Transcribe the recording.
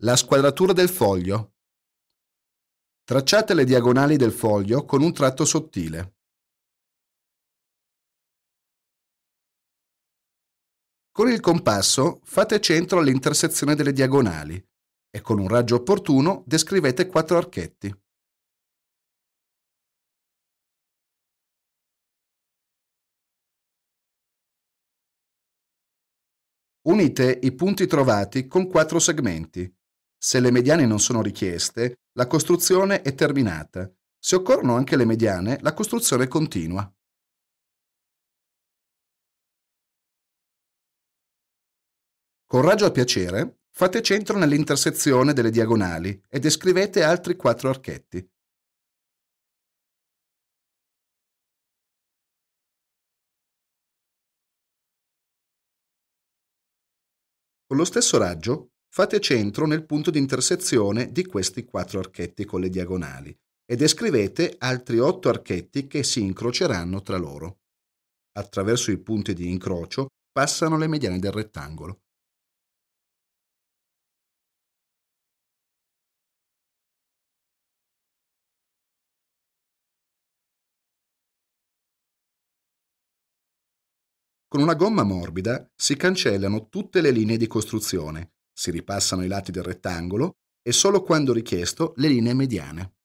La squadratura del foglio. Tracciate le diagonali del foglio con un tratto sottile. Con il compasso fate centro all'intersezione delle diagonali e con un raggio opportuno descrivete quattro archetti. Unite i punti trovati con quattro segmenti se le mediane non sono richieste, la costruzione è terminata. Se occorrono anche le mediane, la costruzione continua. Con raggio a piacere, fate centro nell'intersezione delle diagonali e descrivete altri quattro archetti. Con lo stesso raggio, fate centro nel punto di intersezione di questi quattro archetti con le diagonali e descrivete altri otto archetti che si incroceranno tra loro. Attraverso i punti di incrocio passano le mediane del rettangolo. Con una gomma morbida si cancellano tutte le linee di costruzione si ripassano i lati del rettangolo e solo quando richiesto le linee mediane.